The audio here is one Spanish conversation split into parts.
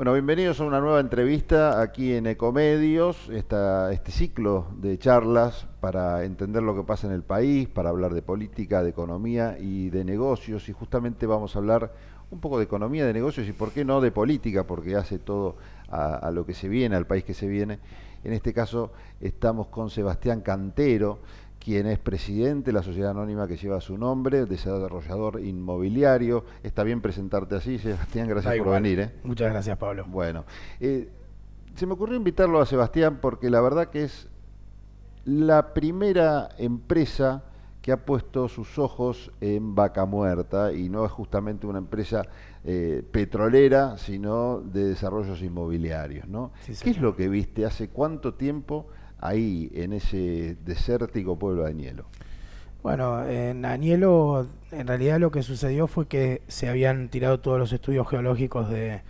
Bueno, bienvenidos a una nueva entrevista aquí en Ecomedios, este ciclo de charlas para entender lo que pasa en el país, para hablar de política, de economía y de negocios. Y justamente vamos a hablar un poco de economía, de negocios y por qué no de política, porque hace todo a lo que se viene, al país que se viene. En este caso estamos con Sebastián Cantero, quien es presidente de la sociedad anónima que lleva su nombre, desarrollador inmobiliario. Está bien presentarte así, Sebastián, gracias por venir. ¿eh? Muchas gracias, Pablo. Bueno, eh, se me ocurrió invitarlo a Sebastián porque la verdad que es la primera empresa que ha puesto sus ojos en Vaca Muerta y no es justamente una empresa eh, petrolera, sino de desarrollos inmobiliarios. ¿no? ¿Qué es lo que viste? ¿Hace cuánto tiempo? ahí en ese desértico pueblo de Añelo? Bueno, en Añelo en realidad lo que sucedió fue que se habían tirado todos los estudios geológicos de,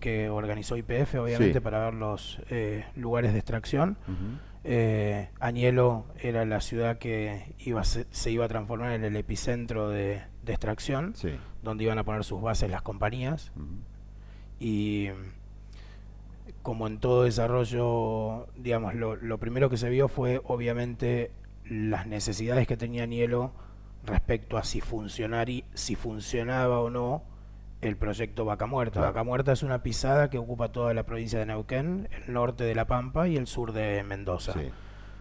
que organizó IPF, obviamente, para ver los eh, lugares de extracción. Eh, Añelo era la ciudad que iba se, iba a transformar en el epicentro de, extracción, donde iban a poner sus bases las compañías. Y como en todo desarrollo, digamos, lo, primero que se vio fue obviamente las necesidades que tenía Anielo respecto a si, funcionar y, si funcionaba o no el proyecto Vaca Muerta. Vaca Muerta es una pisada que ocupa toda la provincia de Neuquén, el norte de La Pampa y el sur de Mendoza.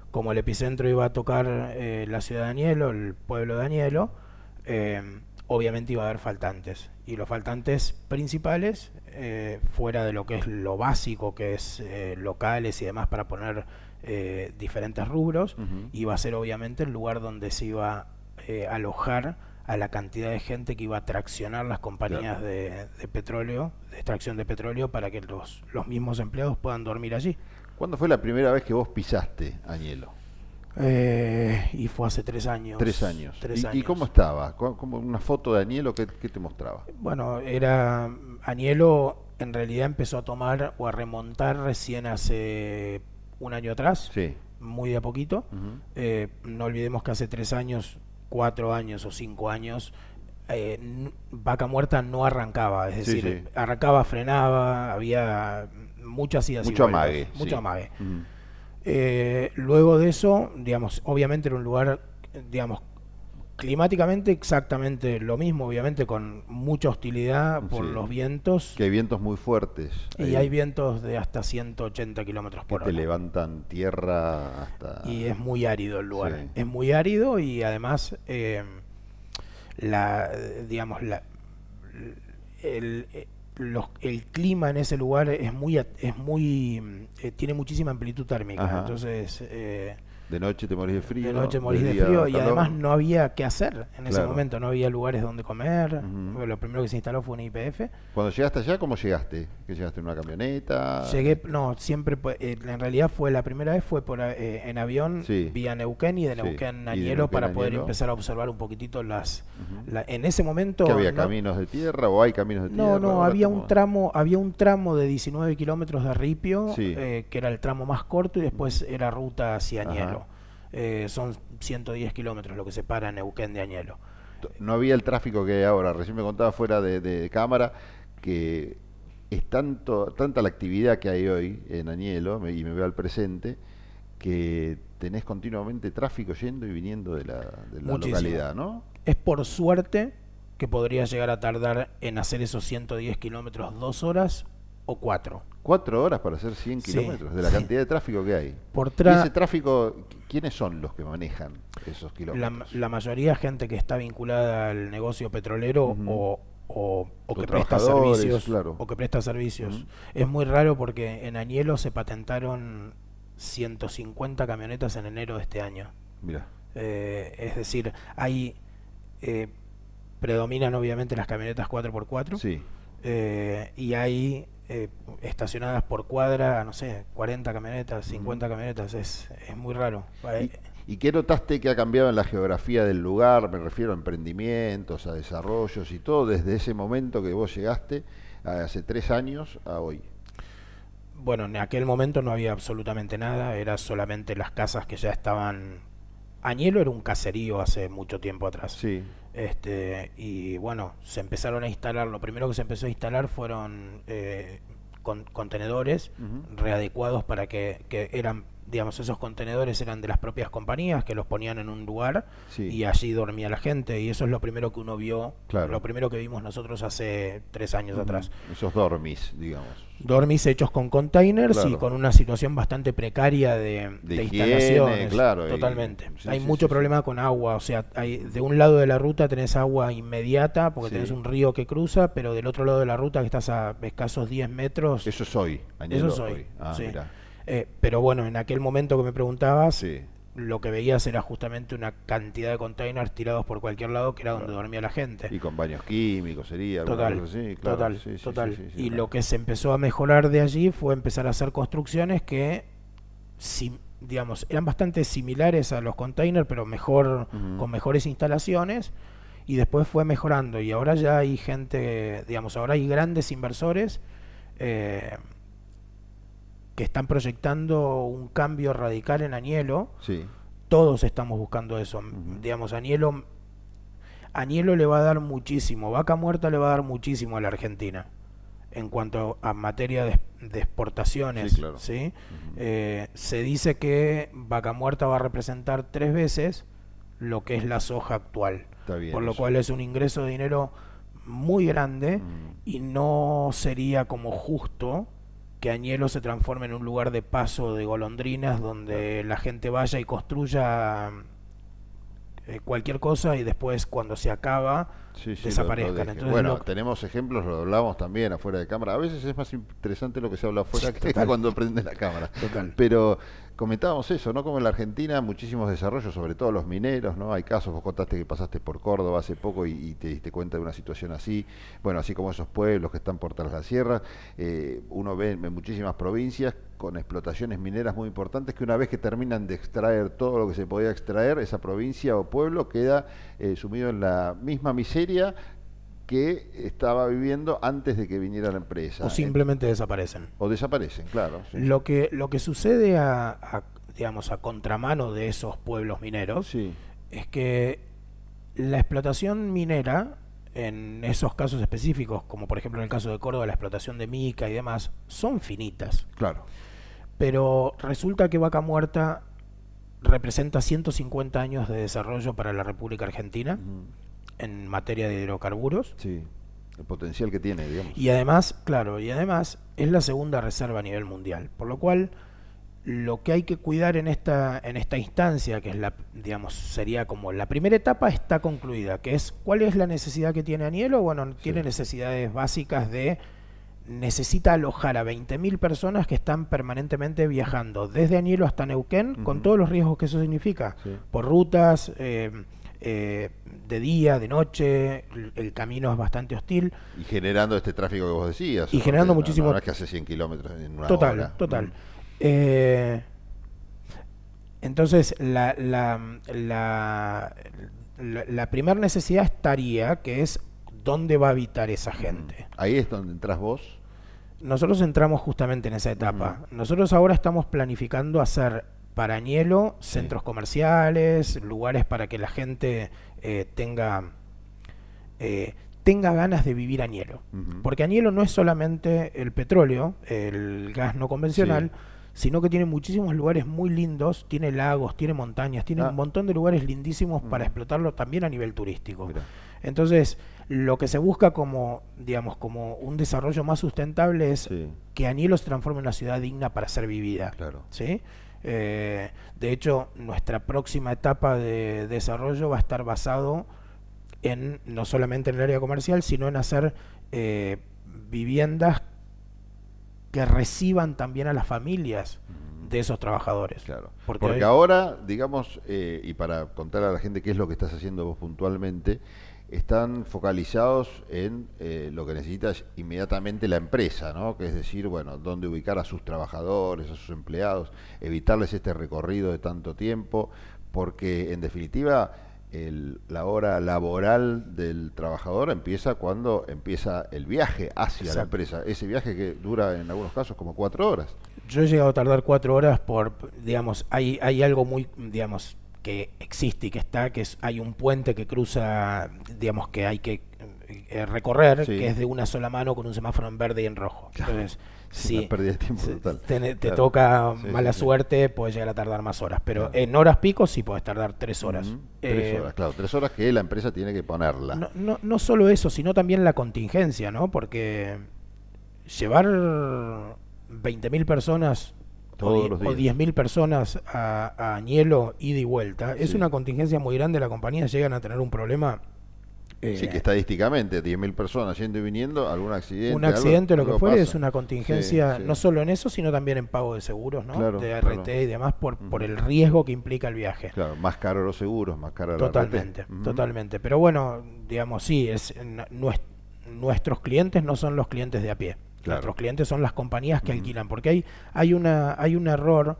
Como el epicentro iba a tocar eh, la ciudad de Anielo, el pueblo de Anielo, eh, obviamente iba a haber faltantes. Y los faltantes principales, eh, fuera de lo que es lo básico, que es eh, locales y demás para poner eh, diferentes rubros, iba a ser obviamente el lugar donde se iba a alojar a la cantidad de gente que iba a traccionar las compañías de, petróleo, de extracción de petróleo, para que los, los mismos empleados puedan dormir allí. ¿Cuándo fue la primera vez que vos pisaste, Añelo? Eh, y fue hace tres años. Tres años. ¿Y, años. cómo estaba? ¿Una foto de Anielo? que te mostraba? Bueno, era. Anielo en realidad empezó a tomar o a remontar recién hace un año atrás. Sí. Muy de a poquito. Eh, no olvidemos que hace tres años, cuatro años o cinco años. Eh, vaca muerta no arrancaba, es decir, arrancaba, frenaba, había muchas ideas. Mucho amague. Mucho amague. Eh, luego de eso, digamos, obviamente era un lugar, digamos, climáticamente exactamente lo mismo, obviamente con mucha hostilidad por los vientos. Que hay vientos muy fuertes. Y hay vientos de hasta 180 kilómetros por hora. Que levantan tierra hasta... Y es muy árido el lugar. Es muy árido y además, eh, la, digamos, la, el, el clima en ese lugar es muy, es muy mm, eh, tiene muchísima amplitud térmica. Entonces, eh, de noche te morís de frío. De noche morís de, frío y además no había qué hacer en ese momento, no había lugares donde comer. Lo primero que se instaló fue un IPF. Cuando llegaste allá, ¿cómo llegaste? ¿Que llegaste en una camioneta? Llegué, no, siempre, eh, en realidad fue la primera vez fue por eh, en avión vía Neuquén y de Neuquén a Nielo para poder empezar a observar un poquitito las. en ese momento. había caminos de tierra o hay caminos de tierra? No, no, había un tramo, había un tramo de 19 kilómetros de Ripio eh, que era el tramo más corto y después era ruta hacia Añelo. Eh, son 110 kilómetros lo que separa Neuquén de Añelo. No había el tráfico que ahora. Recién me contaba fuera de, cámara que es tanto, tanta la actividad que hay hoy en Añelo, y me veo al presente, que tenés continuamente tráfico yendo y viniendo de la, de localidad, ¿no? Es por suerte que podría llegar a tardar en hacer esos 110 kilómetros dos horas o cuatro. Cuatro horas para hacer 100 kilómetros, de la cantidad de tráfico que hay. Por y ese tráfico, ¿quiénes son los que manejan esos kilómetros? La, mayoría gente que está vinculada al negocio petrolero o, o, que presta servicios. O que presta servicios. Es muy raro porque en Añelo se patentaron 150 camionetas en enero de este año. Mira. Eh, es decir, hay... Eh, predominan obviamente las camionetas 4x4. Sí. Eh, y hay eh, estacionadas por cuadra, no sé, 40 camionetas, 50 camionetas, es, muy raro. ¿Y, eh, ¿Y, qué notaste que ha cambiado en la geografía del lugar? Me refiero a emprendimientos, a desarrollos y todo, desde ese momento que vos llegaste, hace tres años, a hoy. Bueno, en aquel momento no había absolutamente nada, era solamente las casas que ya estaban... Añelo era un caserío hace mucho tiempo atrás. Sí. Este, y bueno, se empezaron a instalar, lo primero que se empezó a instalar fueron eh, con, contenedores readecuados para que, que eran digamos, esos contenedores eran de las propias compañías que los ponían en un lugar y allí dormía la gente. Y eso es lo primero que uno vio, lo primero que vimos nosotros hace tres años mm, atrás. Esos dormis, digamos. Dormis hechos con containers y con una situación bastante precaria de, instalaciones. Claro, totalmente. hay mucho problema con agua. O sea, hay, de un lado de la ruta tenés agua inmediata porque tenés un río que cruza, pero del otro lado de la ruta que estás a escasos 10 metros. Eso soy hoy. eso soy Ah, mira. Eh, pero bueno, en aquel momento que me preguntabas, lo que veías era justamente una cantidad de containers tirados por cualquier lado que era donde dormía la gente. Y con baños químicos sería. Total, total, sí, y lo que se empezó a mejorar de allí fue empezar a hacer construcciones que, si, digamos, eran bastante similares a los containers, pero mejor, con mejores instalaciones. Y después fue mejorando y ahora ya hay gente, digamos, ahora hay grandes inversores eh, que están proyectando un cambio radical en Añelo. Sí. Todos estamos buscando eso. Digamos, Añelo, le va a dar muchísimo, Vaca Muerta le va a dar muchísimo a la Argentina en cuanto a materia de, exportaciones. Sí, eh, se dice que Vaca Muerta va a representar tres veces lo que es la soja actual. por lo cual es un ingreso de dinero muy grande y no sería como justo que Añelo se transforme en un lugar de paso de golondrinas donde la gente vaya y construya eh, cualquier cosa y después cuando se acaba desaparezcan. bueno, tenemos ejemplos, lo hablamos también afuera de cámara. A veces es más interesante lo que se habla afuera que cuando prende la cámara. Total. Pero comentábamos eso, ¿no? Como en la Argentina muchísimos desarrollos, sobre todo los mineros, ¿no? Hay casos, vos contaste que pasaste por Córdoba hace poco y, te diste cuenta de una situación así, bueno, así como esos pueblos que están por tras la sierra, eh, uno ve en muchísimas provincias con explotaciones mineras muy importantes que una vez que terminan de extraer todo lo que se podía extraer, esa provincia o pueblo queda eh, sumido en la misma miseria que estaba viviendo antes de que viniera la empresa. O simplemente desaparecen. O desaparecen, claro. Lo, que, lo que sucede a, digamos, a contramano de esos pueblos mineros es que la explotación minera, en esos casos específicos, como por ejemplo en el caso de Córdoba, la explotación de mica y demás, son finitas. Claro. Pero resulta que Vaca Muerta representa 150 años de desarrollo para la República Argentina en materia de hidrocarburos. Sí, el potencial que tiene, digamos. Y además, claro, y además es la segunda reserva a nivel mundial, por lo cual lo que hay que cuidar en esta en esta instancia, que es la digamos sería como la primera etapa está concluida, que es cuál es la necesidad que tiene Anielo, bueno, tiene necesidades básicas de necesita alojar a 20.000 personas que están permanentemente viajando desde Anielo hasta Neuquén, con todos los riesgos que eso significa, por rutas, eh, eh, de día, de noche, el, camino es bastante hostil. Y generando este tráfico que vos decías. Y generando muchísimo... que hace 100 kilómetros en una Total, hora. total. Eh, entonces, la, la, primera necesidad estaría, que es dónde va a habitar esa gente. Ahí es donde entras vos. Nosotros entramos justamente en esa etapa. Nosotros ahora estamos planificando hacer para Añelo, centros comerciales, lugares para que la gente eh, tenga, eh, tenga ganas de vivir Añelo. Porque Añelo no es solamente el petróleo, el gas no convencional, sino que tiene muchísimos lugares muy lindos, tiene lagos, tiene montañas, tiene ah. un montón de lugares lindísimos para explotarlo también a nivel turístico. Entonces, lo que se busca como, digamos, como un desarrollo más sustentable es que Añelo se transforme en una ciudad digna para ser vivida. Claro. ¿sí? Eh, de hecho, nuestra próxima etapa de desarrollo va a estar basado en no solamente en el área comercial, sino en hacer eh, viviendas que reciban también a las familias mm. de esos trabajadores. Claro. Porque, ahora, digamos, eh, y para contar a la gente qué es lo que estás haciendo vos puntualmente, están focalizados en eh, lo que necesita inmediatamente la empresa, ¿no? que es decir, bueno, dónde ubicar a sus trabajadores, a sus empleados, evitarles este recorrido de tanto tiempo, porque en definitiva la hora laboral del trabajador empieza cuando empieza el viaje hacia la empresa, ese viaje que dura en algunos casos como cuatro horas. Yo he llegado a tardar cuatro horas por, digamos, hay, hay algo muy, digamos, que existe y que está, que hay un puente que cruza, digamos que hay que eh, recorrer, que es de una sola mano con un semáforo en verde y en rojo. Entonces, si Te, toca mala suerte, puedes llegar a tardar más horas, pero en horas pico sí puedes tardar tres horas. Tres eh, horas, claro, tres horas que la empresa tiene que ponerla. No, no, no solo eso, sino también la contingencia, ¿no? Porque llevar 20.000 personas todos o 10.000 personas a, a, Añelo ida y vuelta, es una contingencia muy grande. La compañía llegan a tener un problema. sí, que eh, estadísticamente 10.000 personas yendo y viniendo, algún accidente. Un accidente, lo que fue, es una contingencia no solo en eso, sino también en pago de seguros, ¿no? de RT y demás, por, por el riesgo que implica el viaje. Claro, más caro los seguros, más caro Totalmente, la totalmente. Pero bueno, digamos, sí, es, nuestros clientes no son los clientes de a pie. Los Nuestros clientes son las compañías que alquilan, porque hay, hay, una, hay un error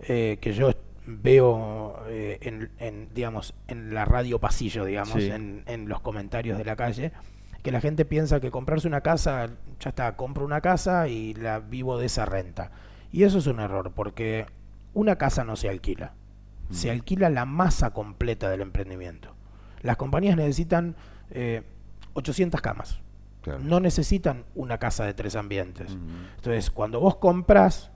eh, que yo veo eh, en, digamos, en la radio pasillo, digamos, en, en, los comentarios de la calle, que la gente piensa que comprarse una casa, ya está, compro una casa y la vivo de esa renta. Y eso es un error, porque una casa no se alquila, se mm. alquila la masa completa del emprendimiento. Las compañías necesitan 800 eh, camas no necesitan una casa de tres ambientes. Entonces, cuando vos compras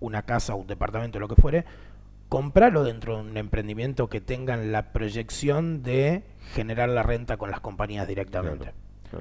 una casa, un departamento, lo que fuere, compralo dentro de un emprendimiento que tengan la proyección de generar la renta con las compañías directamente.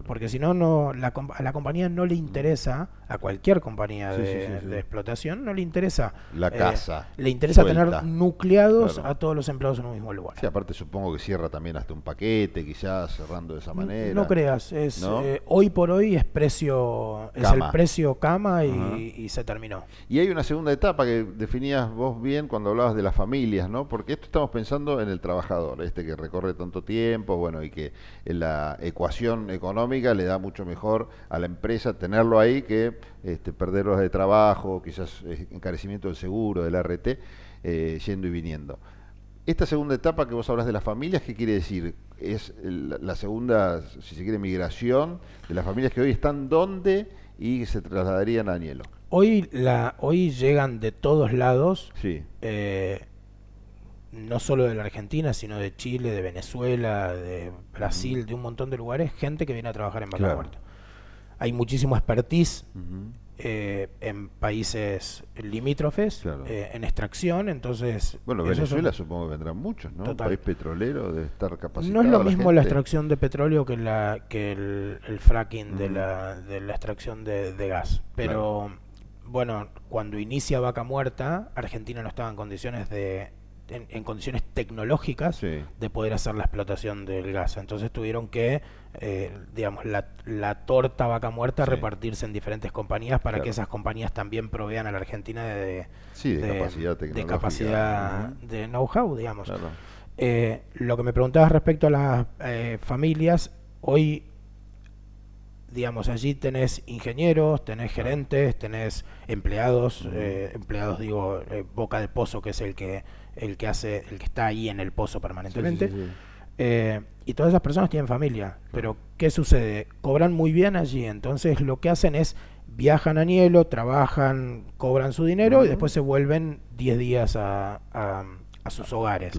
Porque si no, la, a la compañía no le interesa, a cualquier compañía de, explotación, no le interesa. La eh, casa. le interesa tener nucleados a todos los empleados en un mismo lugar. Sí, aparte supongo que cierra también hasta un paquete, quizás cerrando de esa manera. No, creas, es eh, hoy por hoy es precio, el precio cama y, se terminó. Y hay una segunda etapa que definías vos bien cuando hablabas de las familias, ¿no? Porque esto estamos pensando en el trabajador, este que recorre tanto tiempo, bueno, y que en la ecuación económica le da mucho mejor a la empresa tenerlo ahí que este, de trabajo, quizás eh, encarecimiento del seguro, del RT, eh, yendo y viniendo. Esta segunda etapa que vos hablas de las familias, ¿qué quiere decir? Es la segunda, si se quiere, migración de las familias que hoy están donde y se trasladarían a Añelo. Hoy, la, hoy llegan de todos lados. Sí. Eh, no solo de la Argentina, sino de Chile, de Venezuela, de Brasil, de un montón de lugares, gente que viene a trabajar en Vaca Muerta. Hay muchísimo expertise eh, en países limítrofes, eh, en extracción, entonces... Bueno, Venezuela supongo que vendrán muchos, ¿no? Un país petrolero de estar capacitado No es lo mismo la extracción de petróleo que, la, que el, fracking de, la, de la extracción de, gas, pero... Bueno, cuando inicia Vaca Muerta, Argentina no estaba en condiciones de en, condiciones tecnológicas de poder hacer la explotación del gas. Entonces tuvieron que, eh, digamos, la, la, torta vaca muerta repartirse en diferentes compañías para que esas compañías también provean a la Argentina de, de, capacidad De know-how, digamos. Eh, lo que me preguntabas respecto a las eh, familias, hoy digamos, allí tenés ingenieros, tenés gerentes, tenés empleados, empleados digo, boca de pozo, que es el que el que hace, el que está ahí en el pozo permanentemente. Eh, y todas esas personas tienen familia. Pero ¿qué sucede? Cobran muy bien allí. Entonces lo que hacen es viajan a hielo, trabajan, cobran su dinero y después se vuelven 10 días a, sus ah, hogares.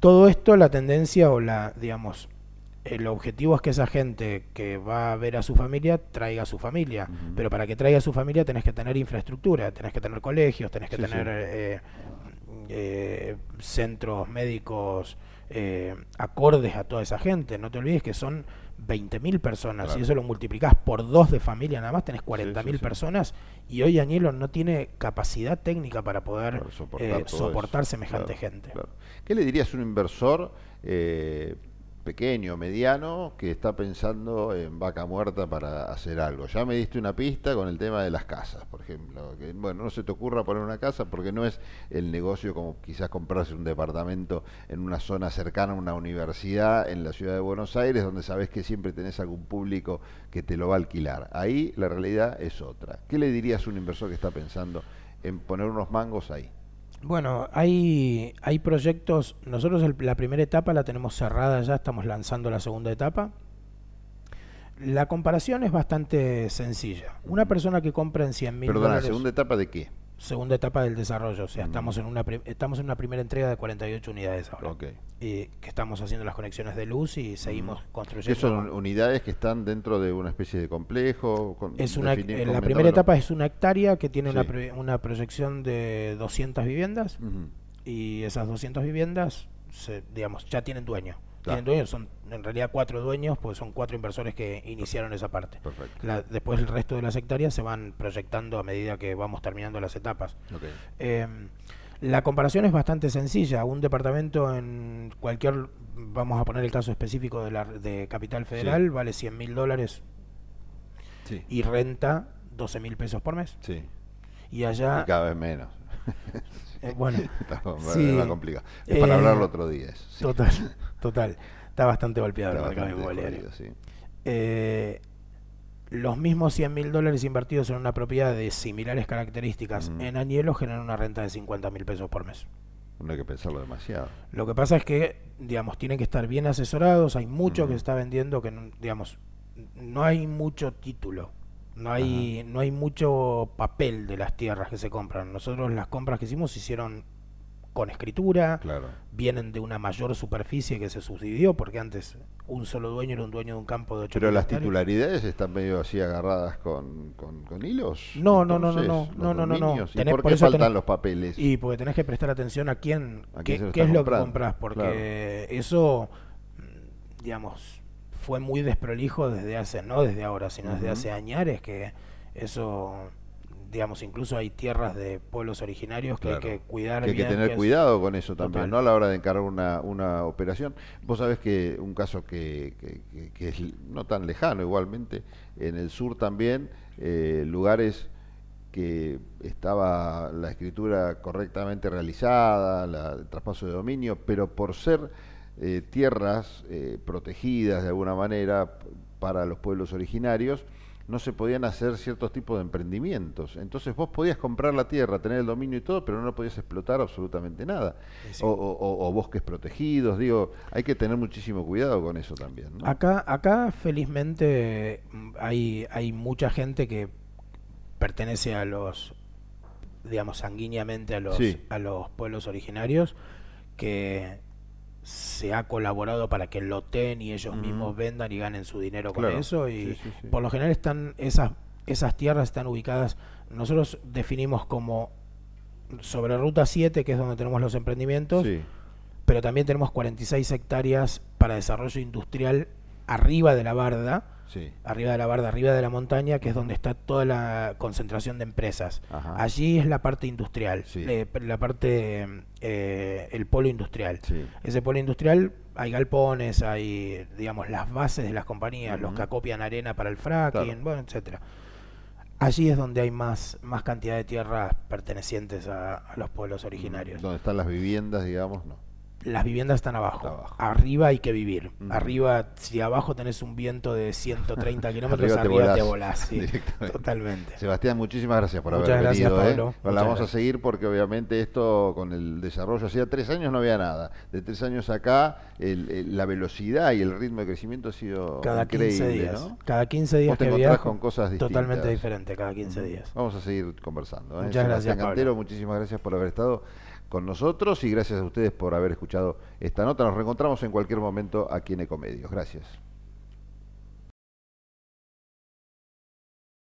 Todo esto, la tendencia o la, digamos, el objetivo es que esa gente que va a ver a su familia traiga a su familia. Pero para que traiga a su familia tenés que tener infraestructura, tenés que tener colegios, tenés que tener eh, eh, centros médicos eh, acordes a toda esa gente. No te olvides que son 20.000 personas. y Si eso lo multiplicás por dos de familia, nada más tenés 40.000 personas. Y hoy Añelo no tiene capacidad técnica para poder eh, soportar, semejante gente. ¿Qué le dirías a un inversor? pequeño, mediano, que está pensando en vaca muerta para hacer algo. Ya me diste una pista con el tema de las casas, por ejemplo. bueno, no se te ocurra poner una casa porque no es el negocio como quizás comprarse un departamento en una zona cercana a una universidad en la ciudad de Buenos Aires, donde sabes que siempre tenés algún público que te lo va a alquilar. Ahí la realidad es otra. ¿Qué le dirías a un inversor que está pensando en poner unos mangos ahí? Bueno, hay, hay proyectos, nosotros la primera etapa la tenemos cerrada ya, estamos lanzando la segunda etapa. La comparación es bastante sencilla. Una persona que compra en 100 mil Perdona, ¿la segunda etapa de qué? segunda etapa del desarrollo, o sea, estamos, en una estamos en una primera entrega de 48 unidades ahora. y que estamos haciendo las conexiones de luz y seguimos construyendo. ¿Qué son unidades que están dentro de una especie de complejo? es una, en la primera etapa es una hectárea que tiene una, una, proyección de 200 viviendas y esas 200 viviendas, se, digamos, ya tienen dueño. Tienen dueños, son en realidad cuatro dueños, pues son cuatro inversores que iniciaron esa parte. Perfecto. después el resto de las hectáreas se van proyectando a medida que vamos terminando las etapas. Em, la comparación es bastante sencilla. Un departamento en cualquier, vamos a poner el caso específico de, la, de Capital Federal, vale 100 mil dólares y renta 12 mil pesos por mes. Sí. Y allá... cada vez menos. Eh, bueno, Es para hablar eh, hablarlo otro día. Total, total. Está bastante golpeado el eh, los mismos 100 mil dólares invertidos en una propiedad de similares características mm. en Añelo generan una renta de 50 mil pesos por mes. No hay que pensarlo demasiado. Lo que pasa es que, digamos, tienen que estar bien asesorados. Hay mucho mm. que se está vendiendo que, digamos, no hay mucho título no hay, no hay mucho papel de las tierras que se compran. Nosotros las compras que hicimos se hicieron con escritura, claro. vienen de una mayor superficie que se subdividió, porque antes un solo dueño era un dueño de un campo de ocho Pero las titularidades están medio así agarradas con, con, hilos. No, no, no, no, no, no, no, ¿Por, qué faltan los papeles? Y porque tenés que prestar atención a quién, es lo compras, porque eso, mm, digamos, fue muy desprolijo desde hace, no desde ahora, sino desde hace años que eso, digamos, incluso hay tierras de pueblos originarios que hay que cuidar. hay que tener cuidado con eso también, ¿no? A la hora de encargar una, una operación. Vos sabés que un caso que, que, es no tan lejano igualmente, en el sur también, eh, lugares que estaba la escritura correctamente realizada, el traspaso de dominio, pero por ser eh, tierras eh, protegidas de alguna manera para los pueblos originarios, no se podían hacer ciertos tipos de emprendimientos. Entonces vos podías comprar la tierra, tener el dominio y todo, pero no podías explotar absolutamente nada. O, bosques protegidos, digo, hay que tener muchísimo cuidado con eso también. Acá, acá felizmente hay, hay mucha gente que pertenece a los, digamos, sanguíneamente a los, a los pueblos originarios que se ha colaborado para que loten y ellos mismos vendan y ganen su dinero con eso. Y por lo general están esas, esas tierras están ubicadas, nosotros definimos como sobre Ruta 7, que es donde tenemos los emprendimientos, pero también tenemos 46 hectáreas para desarrollo industrial arriba de la barda Arriba de la barda, arriba de la montaña, que es donde está toda la concentración de empresas. Allí es la parte industrial, eh, la parte, eh, el polo industrial. Ese polo industrial hay galpones, hay, digamos, las bases de las compañías, los que acopian arena para el fracking, bueno, etcétera. Allí es donde hay más, más cantidad de tierras pertenecientes a, a los pueblos mm, originarios. Donde están las viviendas, digamos, no las viviendas están abajo. Arriba hay que vivir. Arriba, si abajo tenés un viento de 130 kilómetros, arriba, te volás. Totalmente. Sebastián, muchísimas gracias por haber gracias, venido. Pablo. ¿eh? La vamos a seguir porque obviamente esto con el desarrollo, hacía tres años no había nada. De tres años acá, la velocidad y el ritmo de crecimiento ha sido cada 15 días. Cada 15 días que viajo, con cosas Totalmente diferente cada 15 días. Vamos a seguir conversando. ¿eh? Muchas gracias, Pablo. Cantero, muchísimas gracias por haber estado con nosotros y gracias a ustedes por haber escuchado esta nota. Nos reencontramos en cualquier momento aquí en Ecomedios. Gracias.